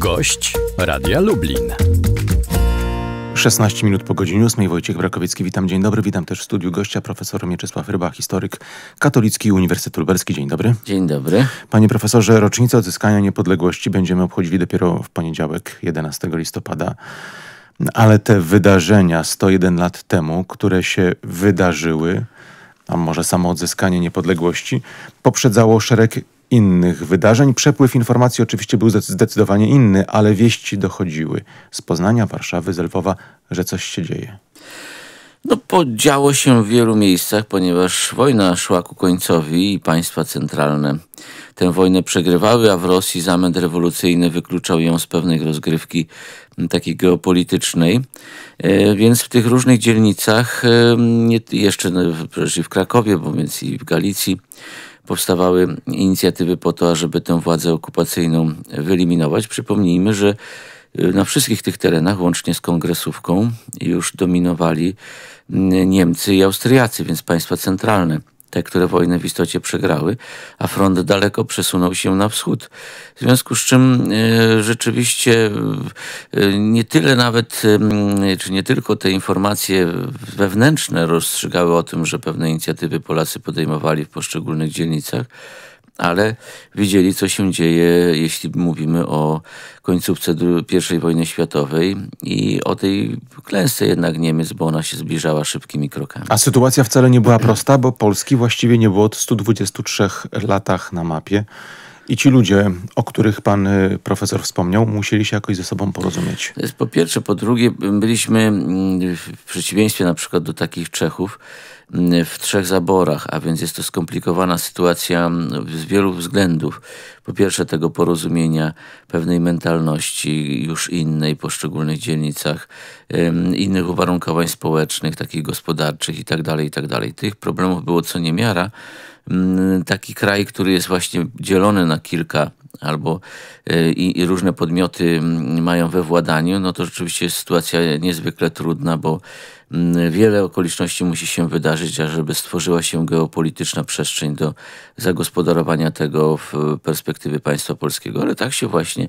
Gość Radia Lublin. 16 minut po godzinie 8. Wojciech Brakowiecki, witam. Dzień dobry. Witam też w studiu gościa profesor Mieczysław Ryba, historyk Katolicki Uniwersytet Lubelski. Dzień dobry. Dzień dobry. Panie profesorze, rocznicę odzyskania niepodległości będziemy obchodzili dopiero w poniedziałek, 11 listopada. Ale te wydarzenia 101 lat temu, które się wydarzyły, a może samo odzyskanie niepodległości, poprzedzało szereg innych wydarzeń. Przepływ informacji oczywiście był zdecydowanie inny, ale wieści dochodziły z Poznania, Warszawy, Zelwowa, że coś się dzieje. No, podziało się w wielu miejscach, ponieważ wojna szła ku końcowi i państwa centralne tę wojnę przegrywały, a w Rosji zamęt rewolucyjny wykluczał ją z pewnej rozgrywki takiej geopolitycznej. E, więc w tych różnych dzielnicach, e, jeszcze no, w Krakowie, bo więc i w Galicji, powstawały inicjatywy po to, aby tę władzę okupacyjną wyeliminować. Przypomnijmy, że y, na wszystkich tych terenach, łącznie z kongresówką, już dominowali mm, Niemcy i Austriacy, więc państwa centralne te, które wojnę w istocie przegrały, a front daleko przesunął się na wschód. W związku z czym e, rzeczywiście e, nie tyle nawet, e, czy nie tylko te informacje wewnętrzne rozstrzygały o tym, że pewne inicjatywy Polacy podejmowali w poszczególnych dzielnicach, ale widzieli, co się dzieje, jeśli mówimy o końcówce I wojny światowej i o tej klęsce jednak Niemiec, bo ona się zbliżała szybkimi krokami. A sytuacja wcale nie była prosta, bo Polski właściwie nie było od 123 latach na mapie. I ci ludzie, o których pan y, profesor wspomniał, musieli się jakoś ze sobą porozumieć. po pierwsze. Po drugie, byliśmy mm, w przeciwieństwie na przykład do takich Czechów, Y, w trzech zaborach, a więc jest to skomplikowana sytuacja z wielu względów. Po pierwsze tego porozumienia, pewnej mentalności już innej w poszczególnych dzielnicach, innych uwarunkowań społecznych, takich gospodarczych itd., tak tak dalej. Tych problemów było co niemiara. Taki kraj, który jest właśnie dzielony na kilka albo y, i, i, różne podmioty mm, mają we władaniu, no to rzeczywiście jest sytuacja niezwykle trudna, bo mm, wiele okoliczności musi się wydarzyć, ażeby stworzyła się geopolityczna przestrzeń do zagospodarowania tego w perspektywie państwa polskiego, ale tak się właśnie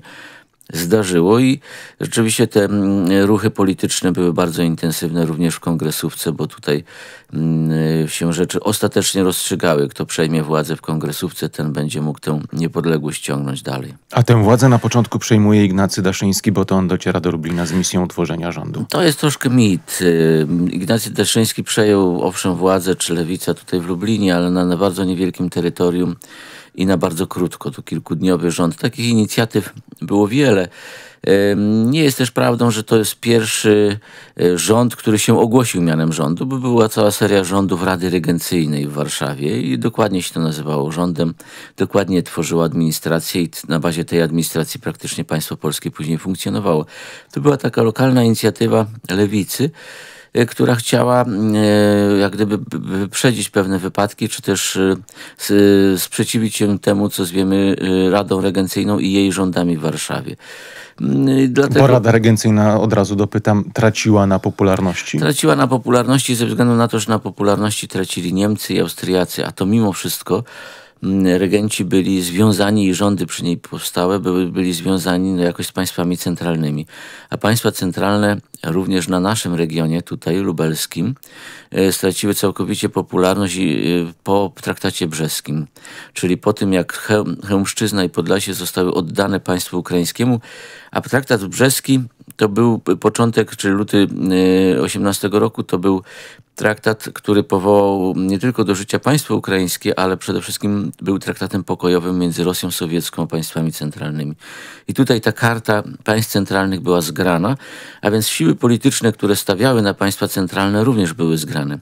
zdarzyło i rzeczywiście te mm, ruchy polityczne były bardzo intensywne również w kongresówce, bo tutaj mm, się rzeczy ostatecznie rozstrzygały. Kto przejmie władzę w kongresówce, ten będzie mógł tę niepodległość ciągnąć dalej. A tę władzę na początku przejmuje Ignacy Daszyński, bo to on dociera do Lublina z misją utworzenia rządu. To jest troszkę mit. Y, Ignacy Daszyński przejął owszem władzę czy lewica tutaj w Lublinie, ale na, na bardzo niewielkim terytorium i na bardzo krótko, to kilkudniowy rząd. Takich inicjatyw było wiele. Nie jest też prawdą, że to jest pierwszy e, rząd, który się ogłosił mianem rządu, bo była cała seria rządów Rady Regencyjnej w Warszawie i dokładnie się to nazywało rządem. Dokładnie tworzyła administrację i na bazie tej administracji praktycznie państwo polskie później funkcjonowało. To była taka lokalna inicjatywa lewicy. Y, która chciała y, jak gdyby wyprzedzić pewne wypadki, czy też y, sprzeciwić się temu, co zwiemy Radą Regencyjną i jej rządami w Warszawie. Mm, dlatego, Bo Rada Regencyjna, od razu dopytam, traciła na popularności? Traciła na popularności ze względu na to, że na popularności tracili Niemcy i Austriacy, a to mimo wszystko Mm, regenci byli związani i rządy przy niej powstałe były, byli związani no, jakoś z państwami centralnymi. A państwa centralne również na naszym regionie, tutaj lubelskim, e, straciły całkowicie popularność e, po traktacie brzeskim. Czyli po tym, jak Chełmszczyzna i Podlasie zostały oddane państwu ukraińskiemu, a traktat brzeski to był początek, czy luty 18 e, roku, to był traktat, który powołał nie tylko do życia państwo ukraińskie, ale przede wszystkim był traktatem pokojowym między Rosją Sowiecką a państwami centralnymi. I tutaj ta karta państw centralnych była zgrana, a więc siły polityczne, które stawiały na państwa centralne również były zgrane.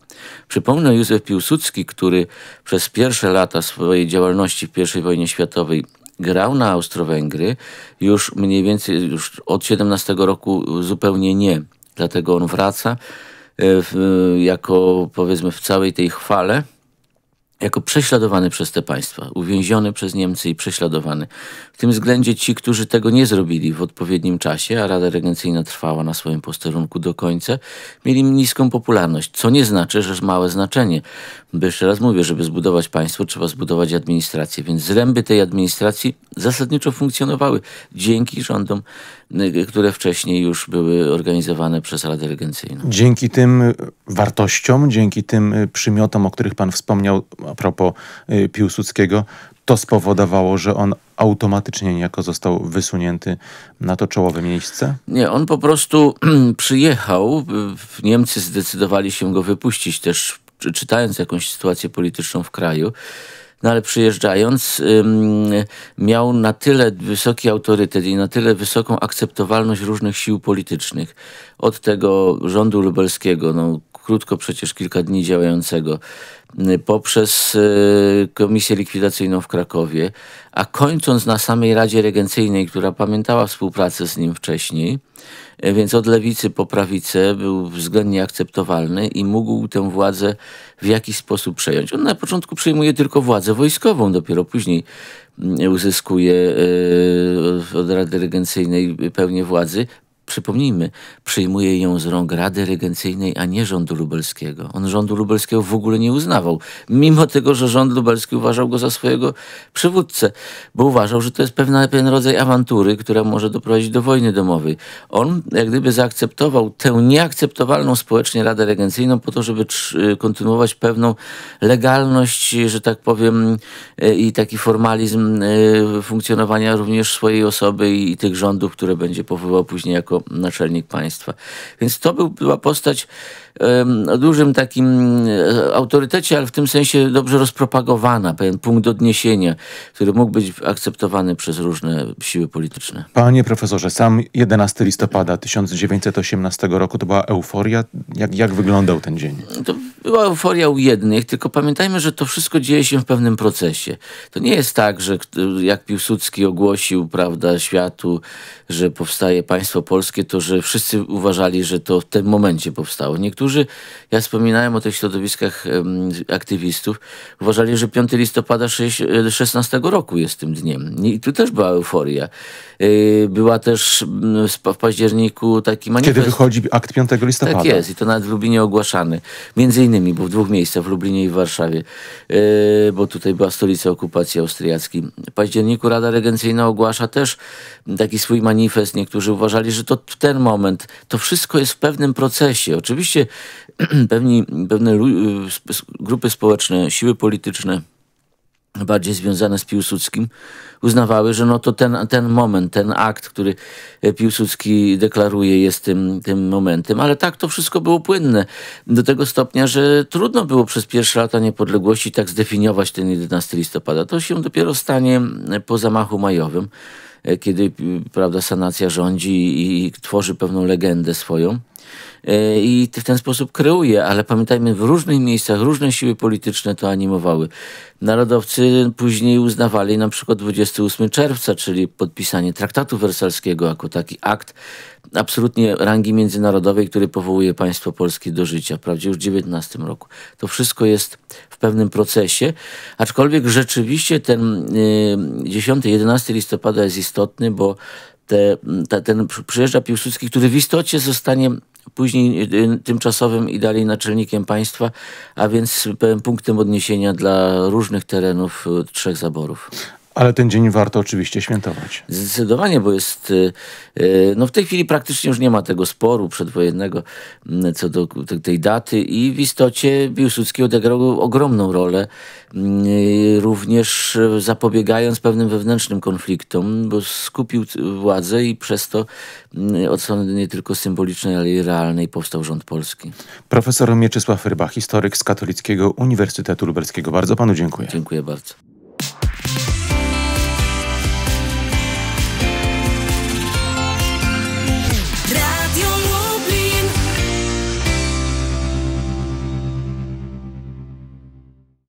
Przypomnę Józef Piłsudski, który przez pierwsze lata swojej działalności w I wojnie światowej grał na Austro-Węgry, już mniej więcej już od 17 roku zupełnie nie. Dlatego on wraca e, w, e, jako powiedzmy w całej tej chwale jako prześladowany przez te państwa, uwięziony przez Niemcy i prześladowany. W tym względzie ci, którzy tego nie zrobili w odpowiednim czasie, a Rada Regencyjna trwała na swoim posterunku do końca, mieli niską popularność, co nie znaczy, że małe znaczenie. Bo jeszcze raz mówię, żeby zbudować państwo, trzeba zbudować administrację, więc zręby tej administracji zasadniczo funkcjonowały dzięki rządom, y, które wcześniej już były organizowane przez Radę Regencyjną. Dzięki tym wartościom, dzięki tym y, przymiotom, o których pan wspomniał, a propos y, Piłsudskiego, to spowodowało, że on automatycznie niejako został wysunięty na to czołowe miejsce? Nie, on po prostu przyjechał. Niemcy zdecydowali się go wypuścić też, czytając jakąś sytuację polityczną w kraju. No ale przyjeżdżając, miał na tyle wysoki autorytet i na tyle wysoką akceptowalność różnych sił politycznych. Od tego rządu lubelskiego, no, krótko przecież kilka dni działającego, y, poprzez y, Komisję Likwidacyjną w Krakowie, a kończąc na samej Radzie Regencyjnej, która pamiętała współpracę z nim wcześniej, y, więc od lewicy po prawicę był względnie akceptowalny i mógł tę władzę w jakiś sposób przejąć. On na początku przejmuje tylko władzę wojskową, dopiero później mm, uzyskuje od Rady Regencyjnej pełnię władzy, Przypomnijmy, przyjmuje ją z rąk Rady Regencyjnej, a nie rządu lubelskiego. On rządu lubelskiego w ogóle nie uznawał, mimo tego, że rząd lubelski uważał go za swojego przywódcę, bo uważał, że to jest pewna, pewien rodzaj awantury, która może doprowadzić do wojny domowej. On jak gdyby zaakceptował tę nieakceptowalną społecznie Radę Regencyjną po to, żeby y, kontynuować pewną legalność, że tak powiem, y, i taki formalizm y, funkcjonowania również swojej osoby i tych rządów, które będzie powoływał później jako naczelnik państwa. Więc to był, była postać o no, dużym takim e, autorytecie, ale w tym sensie dobrze rozpropagowana, pewien punkt odniesienia, który mógł być akceptowany przez różne siły polityczne. Panie profesorze, sam 11 listopada 1918 roku to była euforia. Jak, jak wyglądał ten dzień? To była euforia u jednych, tylko pamiętajmy, że to wszystko dzieje się w pewnym procesie. To nie jest tak, że jak Piłsudski ogłosił prawda, światu, że powstaje państwo polskie, to że wszyscy uważali, że to w tym momencie powstało. Niektórzy, ja wspominałem o tych środowiskach um, aktywistów, uważali, że 5 listopada 16 e, roku jest tym dniem. I tu też była euforia. E, była też w październiku taki manifest. Kiedy wychodzi akt 5 listopada. Tak jest i to nawet w Lubinie ogłaszany. Między innymi innymi, bo w dwóch miejscach, w Lublinie i w Warszawie, e, bo tutaj była stolica okupacji austriackiej. W październiku Rada Regencyjna ogłasza też taki swój manifest. Niektórzy uważali, że to ten moment, to wszystko jest w pewnym procesie. Oczywiście pewni, pewne y, grupy społeczne, siły polityczne, bardziej związane z Piłsudskim, uznawały, że no to ten, ten moment, ten akt, który e, Piłsudski deklaruje jest tym, tym momentem. Ale tak to wszystko było płynne do tego stopnia, że trudno było przez pierwsze lata niepodległości tak zdefiniować ten 11 listopada. To się dopiero stanie e, po zamachu majowym, e, kiedy prawda, sanacja rządzi i tworzy pewną legendę swoją. E, i w ten sposób kreuje, ale pamiętajmy, w różnych miejscach różne siły polityczne to animowały. Narodowcy później uznawali na przykład 28 czerwca, czyli podpisanie traktatu wersalskiego jako taki akt absolutnie rangi międzynarodowej, który powołuje państwo polskie do życia, prawdziwie już w XIX roku. To wszystko jest w pewnym procesie, aczkolwiek rzeczywiście ten 10-11 e, listopada jest istotny, bo te, ten przyjeżdża Piłsudski, który w istocie zostanie później y, y, tymczasowym i dalej naczelnikiem państwa, a więc pewnym punktem odniesienia dla różnych terenów y, trzech zaborów. Ale ten dzień warto oczywiście świętować. Zdecydowanie, bo jest. Y, y, no w tej chwili praktycznie już nie ma tego sporu przedwojennego mm, co do tej daty, i w istocie Piłsudski odegrał ogromną rolę, mm, y, również zapobiegając pewnym wewnętrznym konfliktom, bo skupił władzę i przez to mm, od strony nie tylko symbolicznej, ale i realnej powstał rząd polski. Profesor Mieczysław Ryba, historyk z Katolickiego Uniwersytetu Lubelskiego. Bardzo panu dziękuję. Dziękuję bardzo.